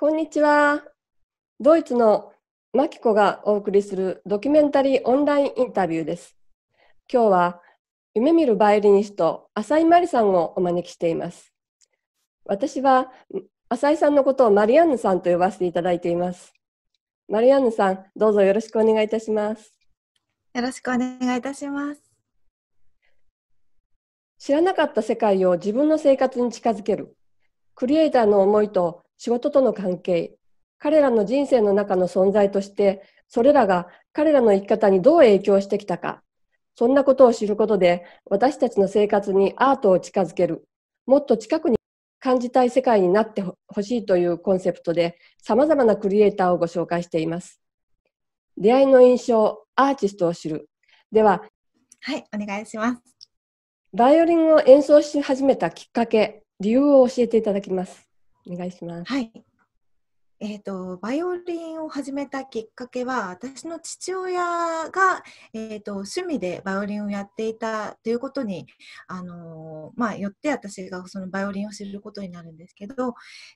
こんにちは。ドイツのマキコがお送りするドキュメンタリーオンラインインタビューです。今日は夢見るバイオリニスト浅井真理さんをお招きしています。私は浅井さんのことをマリアンヌさんと呼ばせていただいています。マリアンヌさん、どうぞよろしくお願いいたします。よろしくお願いいたします。知らなかった世界を自分の生活に近づける。クリエイターの思いと仕事との関係、彼らの人生の中の存在として、それらが彼らの生き方にどう影響してきたか、そんなことを知ることで、私たちの生活にアートを近づける、もっと近くに感じたい世界になってほしいというコンセプトで、様々なクリエイターをご紹介しています。出会いの印象、アーティストを知る。では、はい、お願いします。バイオリンを演奏し始めたきっかけ、理由を教えていただきます。お願いします。はいえーと、バイオリンを始めたきっかけは私の父親が、えーと、趣味でバイオリンをやっていたということに、あのー、まあ、よって私がそのバイオリンを知ることになるんですけど、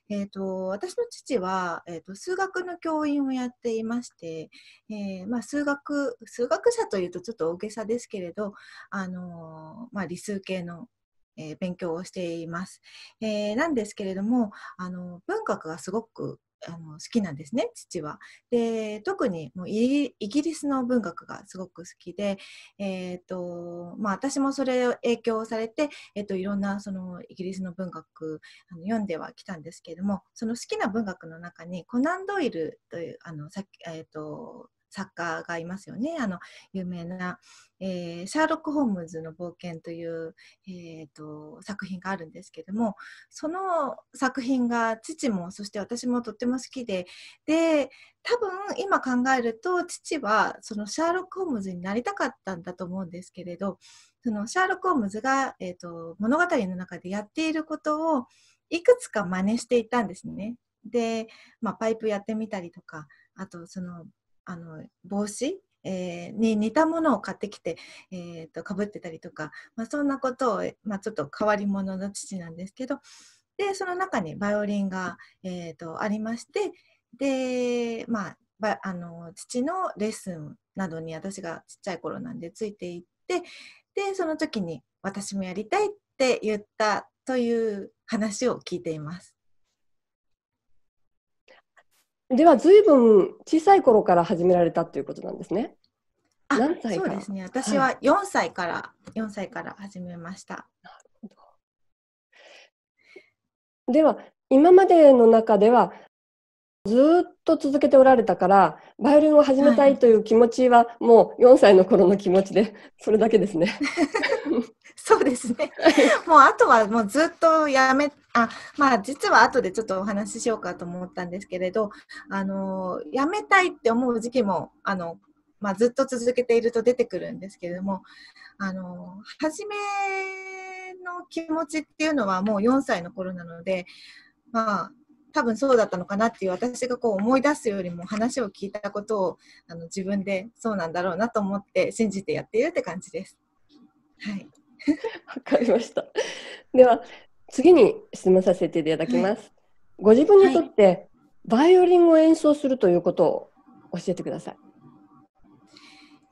えーと、と私の父は、えー、と数学の教員をやっていまして、えー、まあ、数学数学者というとちょっと大げさですけれど、あのー、まあ、理数系のえー、勉強をしています。えー、なんですけれどもあの文学がすごくあの好きなんですね父は。で特にもうイギリスの文学がすごく好きで、えーとまあ、私もそれを影響されて、えーと、いろんなそのイギリスの文学あの読んではきたんですけれどもその好きな文学の中にコナン・ドイルというあのさえーと作家がいますよねあの有名な、えー、シャーロック・ホームズの冒険」という、えーと、作品があるんですけどもその作品が父もそして私もとっても好きでで多分今考えると父はそのシャーロック・ホームズになりたかったんだと思うんですけれどそのシャーロック・ホームズが、えーと、と物語の中でやっていることをいくつか真似していたんですね。で、まあ、パイプやってみたりとかあとそのあの帽子、えー、に似たものを買ってきて、えーと、かぶってたりとか、まあ、そんなことを、まあ、ちょっと変わり者の父なんですけどでその中にバイオリンが、えーと、ありましてで、まあ、あの父のレッスンなどに私がちっちゃい頃なんでついていってでその時に私もやりたいって言ったという話を聞いています。ではずいぶん小さい頃から始められたということなんですね。何歳そうですね。私は四歳から、はい、歳から始めました。なるほど。では今までの中ではずっと続けておられたから、バイオリンを始めたいという気持ちは、もう4歳の頃の気持ちで、それだけですね。そうですね。もうあとはもうずっとやめ、あ、まあ実は後でちょっとお話ししようかと思ったんですけれど、あの、やめたいって思う時期も、あの、まあ、ずっと続けていると出てくるんですけれども、あの、初めの気持ちっていうのはもう4歳の頃なので、まあ、多分そうだったのかなっていう私がこう思い出すよりも話を聞いたことをあの自分でそうなんだろうなと思って信じてやっているって感じです。はい。わかりました。では次に質問させていただきます。はい、ご自分にとって、バイオリンを演奏するということを教えてください。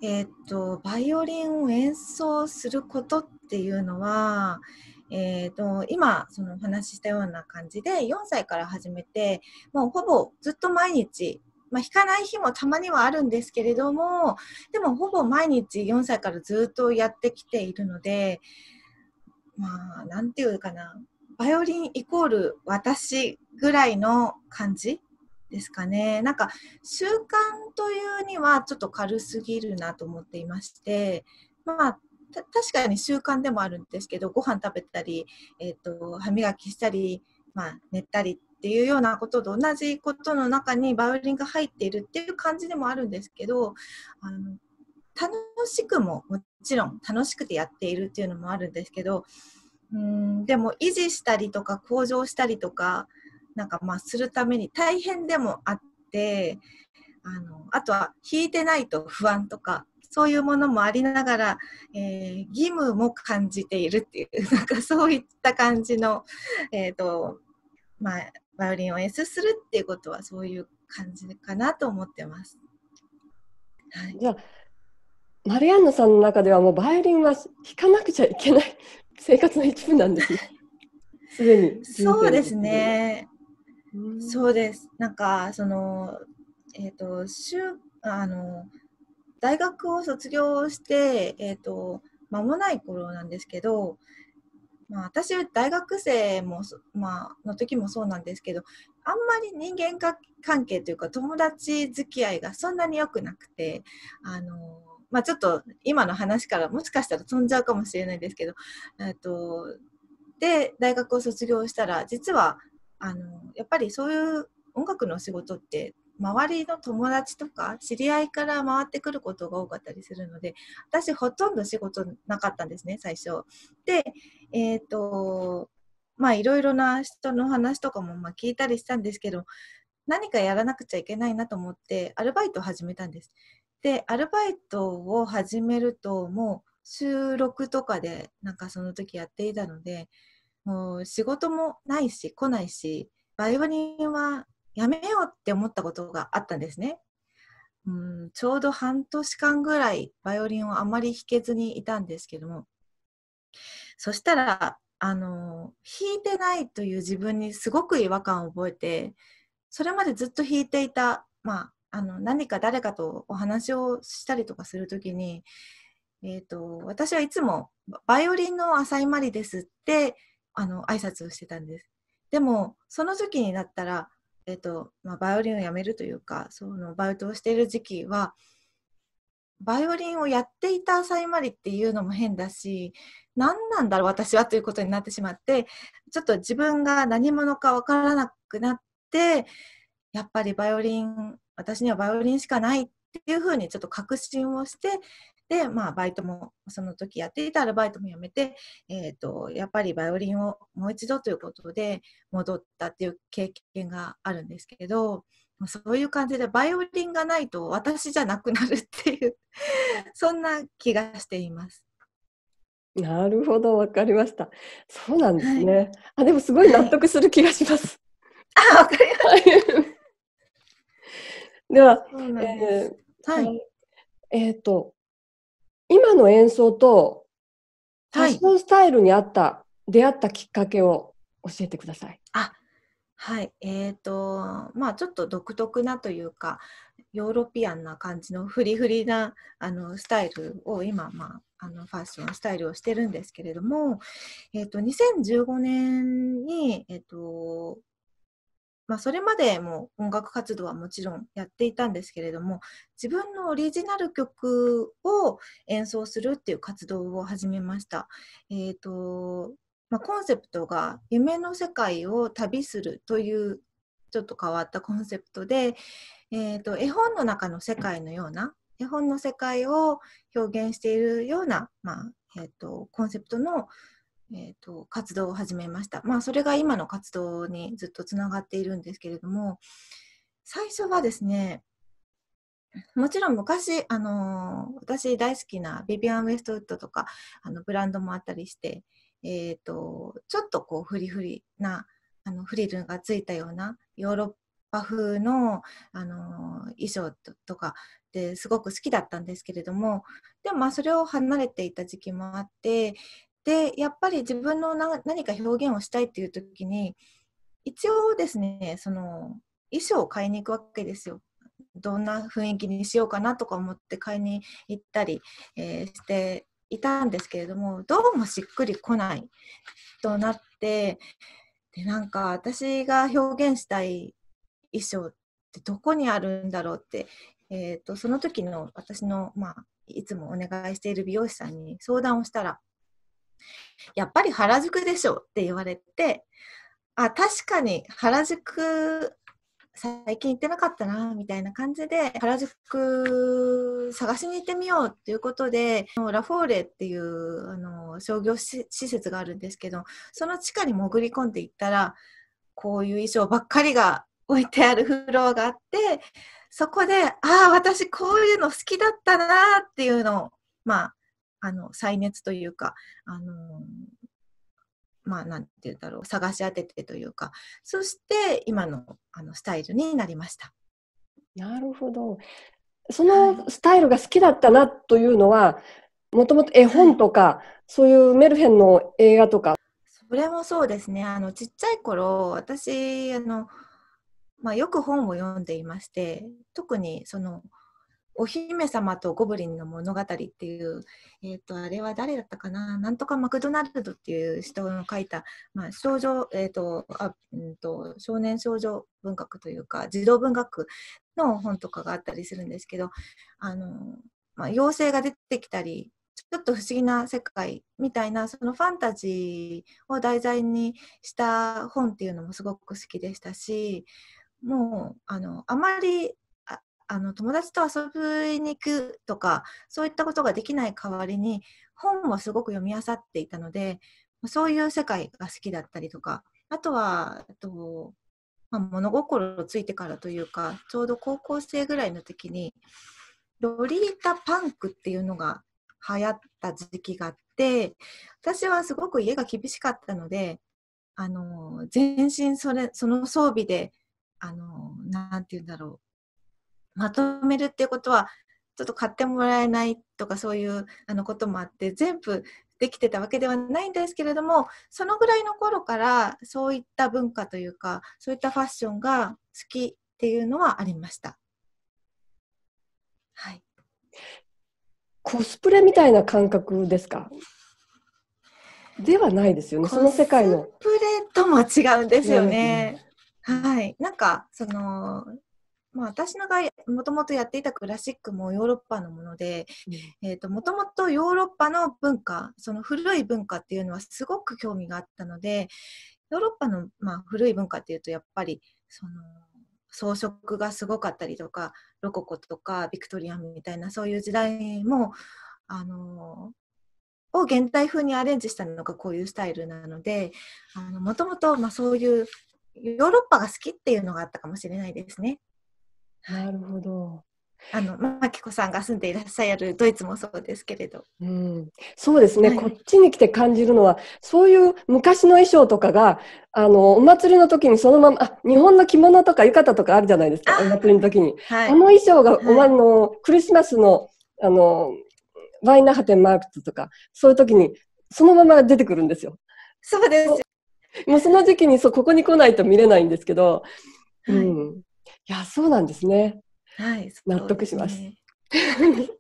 えっとバイオリンを演奏することっていうのは、えーと、今そのお話ししたような感じで4歳から始めてもうほぼずっと毎日、まあ、引かない日もたまにはあるんですけれどもでもほぼ毎日4歳からずっとやってきているのでまあ何て言うかなバイオリンイコール私ぐらいの感じですかねなんか習慣というにはちょっと軽すぎるなと思っていましてまあ確かに習慣でもあるんですけどご飯食べたり、えーと、と歯磨きしたり、まあ、寝たりっていうようなことと同じことの中にバイオリンが入っているっていう感じでもあるんですけどあの楽しくももちろん楽しくてやっているっていうのもあるんですけどうんでも維持したりとか向上したりとかなんかまあするために大変でもあってあのあとは弾いてないと不安とかそういうものもありながら、えー、義務も感じているっていうなんかそういった感じの、えーとまあ、バイオリンを演出するっていうことはそういう感じかなと思ってます。はい、じゃあマリアンナさんの中ではもうバイオリンは弾かなくちゃいけない生活の一部なんですね。すでに。そうですね。そうです。なんかそのえっ、ー、とあの大学を卒業して、えーと、間もない頃なんですけど、まあ、私大学生も、まあの時もそうなんですけどあんまり人間関係というか友達付き合いがそんなに良くなくてあの、まあ、ちょっと今の話からもしかしたら飛んじゃうかもしれないですけど、えーとで大学を卒業したら実はあのやっぱりそういう音楽の仕事って周りの友達とか知り合いから回ってくることが多かったりするので私ほとんど仕事なかったんですね最初。でえっ、ー、とまあいろいろな人の話とかもま聞いたりしたんですけど何かやらなくちゃいけないなと思ってアルバイトを始めたんです。でアルバイトを始めるともう収録とかでなんかその時やっていたのでもう仕事もないし来ないしバイオリンはやめようって思ったことがあったんですね。うん、ちょうど半年間ぐらいバイオリンをあまり弾けずにいたんですけどもそしたらあの弾いてないという自分にすごく違和感を覚えてそれまでずっと弾いていた、まあ、あの何か誰かとお話をしたりとかする時に、えーと、私はいつも「バイオリンの浅井まりです」ってあの挨拶をしてたんです。でもその時になったらえーとまあ、バイオリンをやめるというかそのバイトをしている時期はバイオリンをやっていた浅井まりっていうのも変だし何なんだろう私はということになってしまってちょっと自分が何者か分からなくなってやっぱりバイオリン私にはバイオリンしかないっていうふうにちょっと確信をしてで、まあ、バイトも、その時やっていたアルバイトも辞めて、えっ、ー、と、やっぱりバイオリンをもう一度ということで戻ったっていう経験があるんですけど、そういう感じでバイオリンがないと私じゃなくなるっていう そんな気がしています。なるほど、わかりました。そうなんですね。はい、あ、でもすごい納得する気がします。はい、あ、わかりました。では、でえー、はい。えっ、ー、と、今の演奏とファッションスタイルに合った、はい、出会ったきっかけを教えてください。あはい、えーとまあ、ちょっと独特なというかヨーロピアンな感じのフリフリなあのスタイルを今、まあ、あのファッションスタイルをしてるんですけれども、えーと、2015年に、えーとまあ、それまでも音楽活動はもちろんやっていたんですけれども自分のオリジナル曲を演奏するっていう活動を始めました。えーとまあ、コンセプトが「夢の世界を旅する」というちょっと変わったコンセプトで、えーと、絵本の中の世界のような絵本の世界を表現しているような、まあえーとコンセプトのえーと、活動を始めました。まあ、それが今の活動にずっとつながっているんですけれども最初はですねもちろん昔、あのー、私大好きなビビアン・ウェストウッドとかあのブランドもあったりして、えーと、ちょっとこうフリフリなあのフリルがついたようなヨーロッパ風の、あのー、衣装とかですごく好きだったんですけれどもでもまあそれを離れていた時期もあってでやっぱり自分の何か表現をしたいっていう時に一応ですねその衣装を買いに行くわけですよ。どんな雰囲気にしようかなとか思って買いに行ったり、えー、していたんですけれどもどうもしっくりこないとなってでなんか私が表現したい衣装ってどこにあるんだろうって、えーとその時の私の、まあ、いつもお願いしている美容師さんに相談をしたらやっぱり原宿でしょって言われて、あ、確かに原宿最近行ってなかったなみたいな感じで原宿探しに行ってみようということでラフォーレっていうあの商業施設があるんですけどその地下に潜り込んでいったらこういう衣装ばっかりが置いてあるフロアがあってそこでああ私こういうの好きだったなっていうのをまああの再熱というか、あのまあ、なんて言うんだろう、探し当ててというか、そして今のあのスタイルになりました。なるほど。そのスタイルが好きだったなというのは、もともと絵本とか、はい、そういうメルヘンの映画とか。それもそうですね。あのちっちゃい頃、私あの、まあ、よく本を読んでいまして、特にそのお姫様とゴブリンの物語っていう、えーと、あれは誰だったかななんとかマクドナルドっていう人の書いた、まあ、少女、えーとあうんと少年少女文学というか児童文学の本とかがあったりするんですけどあの、まあ、妖精が出てきたりちょっと不思議な世界みたいなそのファンタジーを題材にした本っていうのもすごく好きでしたしもうあのあまりあの友達と遊びに行くとかそういったことができない代わりに本をすごく読み漁っていたのでそういう世界が好きだったりとかあとはあと、まあ、物心ついてからというかちょうど高校生ぐらいの時にロリータパンクっていうのが流行った時期があって私はすごく家が厳しかったのであの全身それその装備であのなんて言うんだろうまとめるっていうことはちょっと買ってもらえないとかそういうあのこともあって全部できてたわけではないんですけれどもそのぐらいの頃からそういった文化というかそういったファッションが好きっていうのはありました。はい、コスプレみたいな感覚ですかではないですよね、その世界の。コスプレとも違うんですよね。うんうん、はい。なんか、その、まあ、私のがもともとやっていたクラシックもヨーロッパのものでもともとヨーロッパの文化その古い文化っていうのはすごく興味があったのでヨーロッパの、まあ、古い文化っていうとやっぱりその装飾がすごかったりとかロココとかビクトリアンみたいなそういう時代もあのを現代風にアレンジしたのがこういうスタイルなのでもともとそういうヨーロッパが好きっていうのがあったかもしれないですね。なるほど。あの、まきこさんが住んでいらっしゃるドイツもそうですけれど。うん、そうですね、はい、こっちに来て感じるのは、そういう昔の衣装とかが、あの、お祭りの時にそのまま、あ、日本の着物とか浴衣とかあるじゃないですか、お祭りの時に。はい、あの衣装が、はい、お前の、クリスマスの、あの、ワイナハテンマークとか、そういう時に、そのまま出てくるんですよ。そうです。もうその時期にそう、ここに来ないと見れないんですけど、うん。いや、そうなんですね。はい、ね、納得します。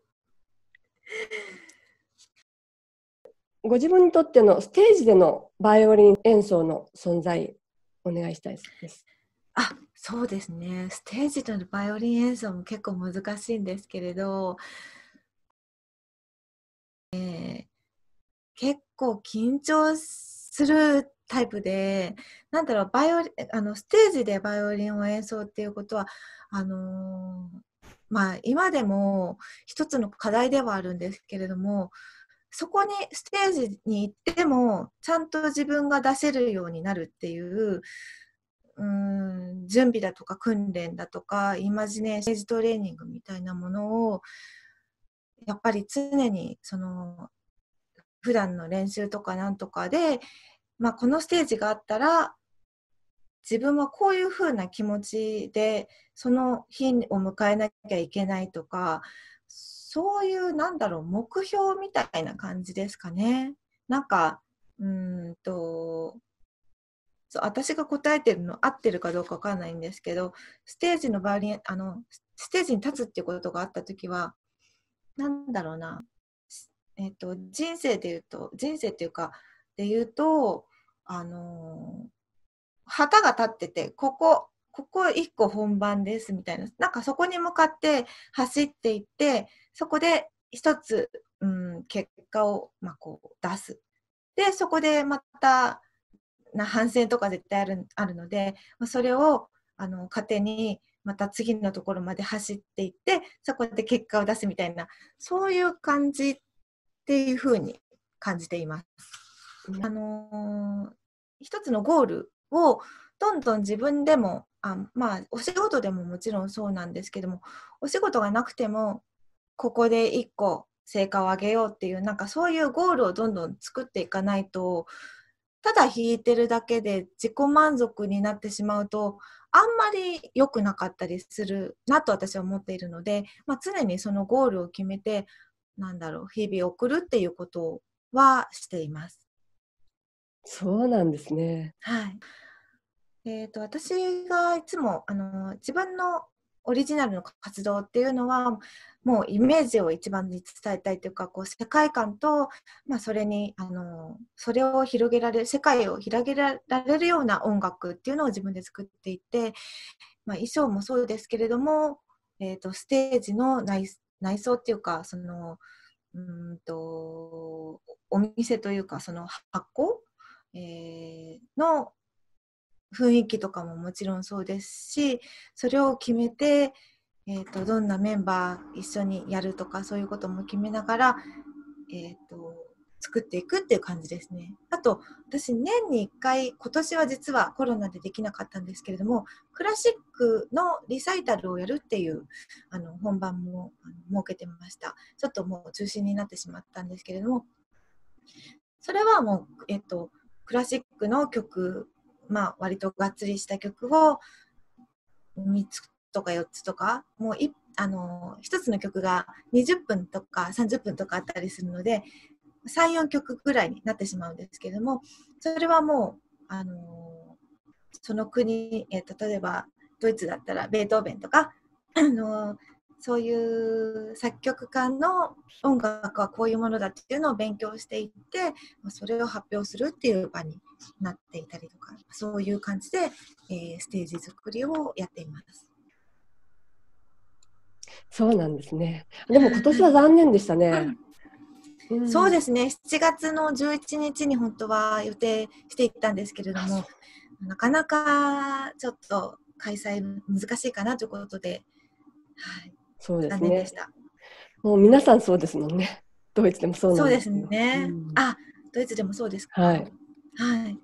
ご自分にとってのステージでのバイオリン演奏の存在、お願いしたいです。あそうですねステージでのバイオリン演奏も結構難しいんですけれど、えー、結構緊張するタイプで、なんだろう、バイオあのステージでバイオリンを演奏っていうことは、あのー、まあ、今でも一つの課題ではあるんですけれども、そこにステージに行っても、ちゃんと自分が出せるようになるっていう、うん準備だとか訓練だとかイマジネーショントレーニングみたいなものをやっぱり常にその普段の練習とかなんとかでまあ、このステージがあったら自分はこういうふうな気持ちでその日を迎えなきゃいけないとかそういうなんだろう目標みたいな感じですかね。なんかうんとそう私が答えてるの合ってるかどうか分かんないんですけどステージのバリあのステージに立つっていうことがあった時は何だろうな、えーと、人生で言うと人生っていうかで言うとあの旗が立ってて、ここ、ここ1個本番ですみたいな、なんかそこに向かって走っていって、そこで1つ、うん、結果を、まあ、こう出す。で、そこでまたな反省とか絶対あるあるので、それをあの糧にまた次のところまで走っていって、そこで結果を出すみたいな、そういう感じっていうふうに感じています。あのー一つのゴールをどんどん自分でもあまあお仕事でももちろんそうなんですけどもお仕事がなくてもここで1個成果を上げようっていうなんかそういうゴールをどんどん作っていかないとただ弾いてるだけで自己満足になってしまうとあんまり良くなかったりするなと私は思っているので、まあ、常にそのゴールを決めてなんだろう日々送るっていうことはしています。そうなんですね。はい。えっ、ー、と私がいつもあの自分のオリジナルの活動っていうのはもうイメージを一番に伝えたいというかこう世界観と、まあ、それにあのそれを広げられる世界を広げられるような音楽っていうのを自分で作っていて、まあ、衣装もそうですけれども、えーと、ステージの内内装っていうかそのうんとお店というかその行えー、の雰囲気とかももちろんそうですしそれを決めて、えーと、どんなメンバー一緒にやるとかそういうことも決めながら、えーと、作っていくっていう感じですね。あと私年に1回今年は実はコロナでできなかったんですけれどもクラシックのリサイタルをやるっていうあの本番も設けてました。ちょっともう中止になってしまったんですけれどもそれはもう、えっ、ー、とクラシックの曲、まあ、割とがっつりした曲を3つとか4つとかもういあの1つの曲が20分とか30分とかあったりするので34曲ぐらいになってしまうんですけどもそれはもうあのその国、えー、例えばドイツだったらベートーベンとかあのそういう作曲家の音楽はこういうものだっていうのを勉強していってそれを発表するっていう場になっていたりとかそういう感じで、えー、ステージ作りをやっています。そうなんですね。でも今年は残念でしたね。うん、そうですね。7月の11日に本当は予定していったんですけれども、なかなかちょっと開催難しいかなということで、はい、そうですね。もう皆さんそうですもんね。ドイツでもそうなんですそうですね。うん、あ、ドイツでもそうですはい。はい。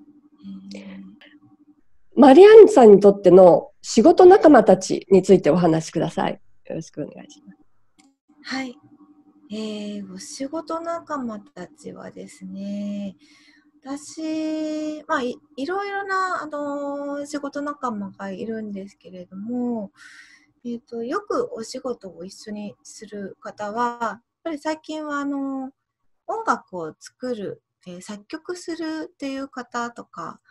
マリアンさんにとっての仕事仲間たちについてお話しください。よろしくお願いします。はい。えー、お仕事仲間たちはですね、私、まあ、いろいろな、あのー、仕事仲間がいるんですけれども、えーと、よくお仕事を一緒にする方はやっぱり最近はあの音楽を作る、えー、作曲するっていう方とか、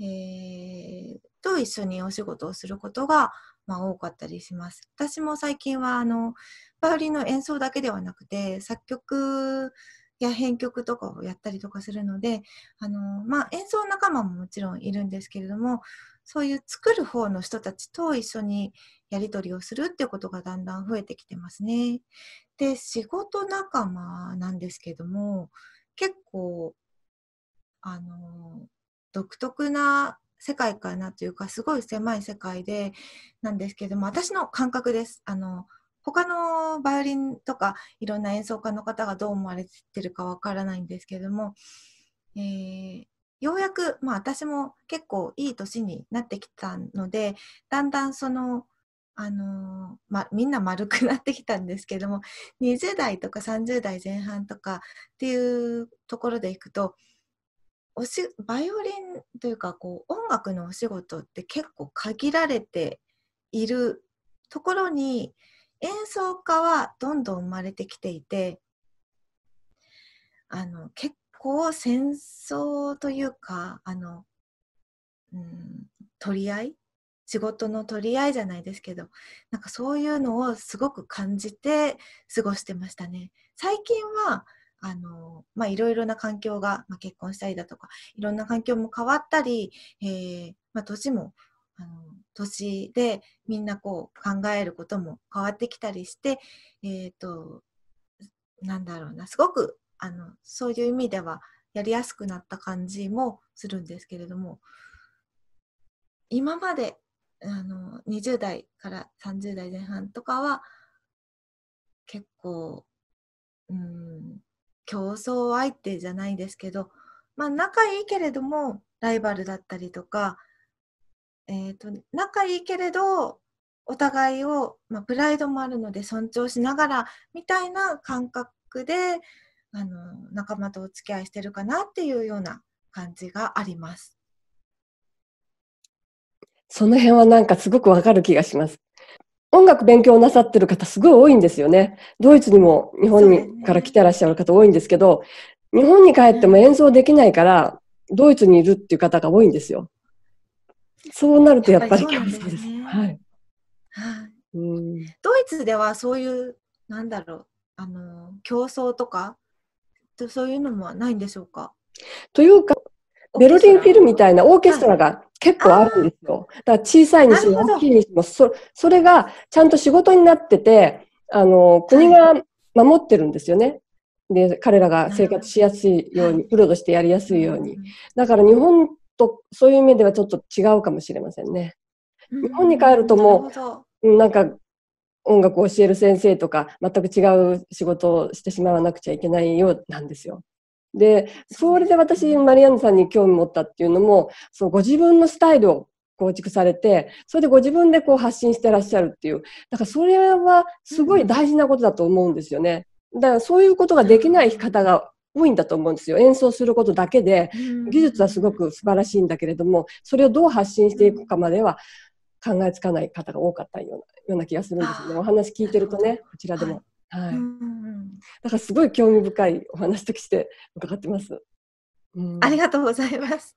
えー、と一緒にお仕事をすることが、まあ、多かったりします。私も最近はあのバイオリンの演奏だけではなくて作曲や編曲とかをやったりとかするのであの、まあ、演奏仲間ももちろんいるんですけれどもそういう作る方の人たちと一緒に、やり取りをするっていうことがだんだん増えてきてますね。で仕事仲間なんですけども結構あの独特な世界かなというかすごい狭い世界でなんですけども私の感覚です。あの他のバイオリンとかいろんな演奏家の方がどう思われてるかわからないんですけども、えー、ようやく、まあ、私も結構いい年になってきたのでだんだんそのあのー、ま、みんな丸くなってきたんですけども20 代とか30代前半とかっていうところでいくとおしバイオリンというかこう音楽のお仕事って結構限られているところに演奏家はどんどん生まれてきていてあの結構戦争というかあの、うん、取り合い仕事の取り合いじゃないですけどなんかそういうのをすごく感じて過ごしてましたね最近はあのまあいろいろな環境が、まあ、結婚したりだとかいろんな環境も変わったり、えー、まあ、年もあの年でみんなこう考えることも変わってきたりして、えーと、となんだろうなすごくあのそういう意味ではやりやすくなった感じもするんですけれども今まであの20代から30代前半とかは結構うん競争相手じゃないですけど、まあ、仲いいけれどもライバルだったりとか、えーと、と仲いいけれどお互いを、まあ、プライドもあるので尊重しながらみたいな感覚であの仲間とお付き合いしてるかなっていうような感じがあります。その辺はなんかすごくわかる気がします。音楽勉強なさってる方すごい多いんですよね。ドイツにも日本にから来てらっしゃる方多いんですけど、ね、日本に帰っても演奏できないから、ドイツにいるっていう方が多いんですよ。そうなるとやっぱりそうではい。い、うん。ドイツではそういうなんだろうあの競争とかそういうのもないんでしょうかというかベルリンフィルみたいなオーケストラが結構あるんですよ。だから小さいにしも大きいにしもそ、それがちゃんと仕事になってて、あの、国が守ってるんですよね。で、彼らが生活しやすいように、プロとしてやりやすいように。だから日本とそういう面ではちょっと違うかもしれませんね。日本に帰るともう、なんか音楽を教える先生とか全く違う仕事をしてしまわなくちゃいけないようなんですよ。で、それで私、マリアンヌさんに興味持ったっていうのも、そうご自分のスタイルを構築されて、それでご自分でこう発信してらっしゃるっていう。だからそれはすごい大事なことだと思うんですよね。だからそういうことができない方が多いんだと思うんですよ。演奏することだけで、技術はすごく素晴らしいんだけれども、それをどう発信していくかまでは考えつかない方が多かったようなような気がするんですよね。お話聞いてるとね、こちらでも。はいはい、だからすごい興味深いお話として 伺ってます、うん、ありがとうございます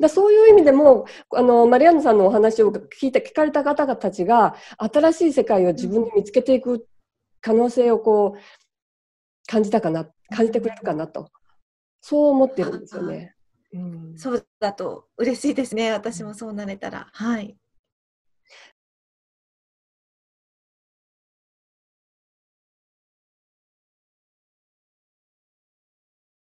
だそういう意味でもあのマリアンヌさんのお話を聞いた聞かれた方たちが新しい世界を自分で見つけていく可能性をこう感じたかな感じてくれるかなとそう思ってるんですよね。うん、そうだと嬉しいですね私もそうなれたら。はい